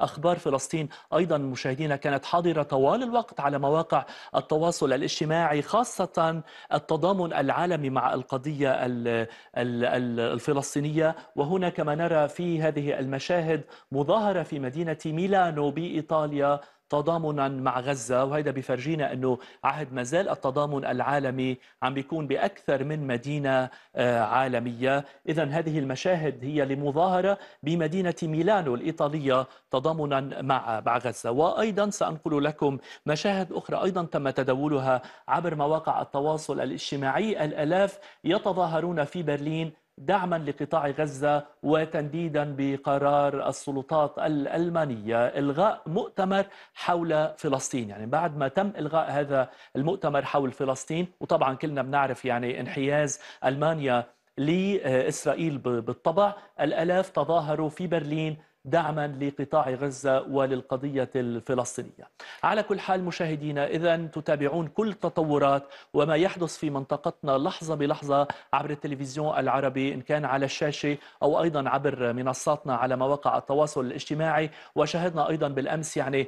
أخبار فلسطين أيضا مشاهدينا كانت حاضرة طوال الوقت على مواقع التواصل الاجتماعي خاصة التضامن العالمي مع القضية الفلسطينية وهنا كما نرى في هذه المشاهد مظاهرة في مدينة ميلانو بإيطاليا تضامنا مع غزة وهيدا بفرجينا أنه عهد ما زال التضامن العالمي عم بيكون بأكثر من مدينة آه، عالمية إذا هذه المشاهد هي لمظاهرة بمدينة ميلانو الإيطالية تضامنا مع مع غزة وأيضا سأنقل لكم مشاهد أخرى أيضا تم تداولها عبر مواقع التواصل الاجتماعي الألاف يتظاهرون في برلين دعما لقطاع غزه وتنديدا بقرار السلطات الالمانيه الغاء مؤتمر حول فلسطين يعني بعد ما تم الغاء هذا المؤتمر حول فلسطين وطبعا كلنا بنعرف يعني انحياز المانيا لاسرائيل بالطبع الالاف تظاهروا في برلين دعما لقطاع غزة وللقضية الفلسطينية على كل حال مشاهدينا إذا تتابعون كل تطورات وما يحدث في منطقتنا لحظة بلحظة عبر التلفزيون العربي إن كان على الشاشة أو أيضا عبر منصاتنا على مواقع التواصل الاجتماعي وشاهدنا أيضا بالأمس يعني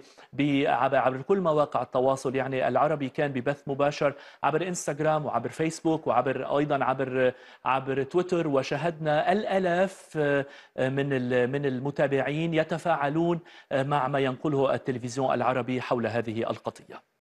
عبر كل مواقع التواصل يعني العربي كان ببث مباشر عبر انستغرام وعبر فيسبوك وعبر أيضا عبر عبر تويتر وشاهدنا الآلاف آه، من من المتابعين المتابعين يتفاعلون آه، مع ما ينقله التلفزيون العربي حول هذه القضية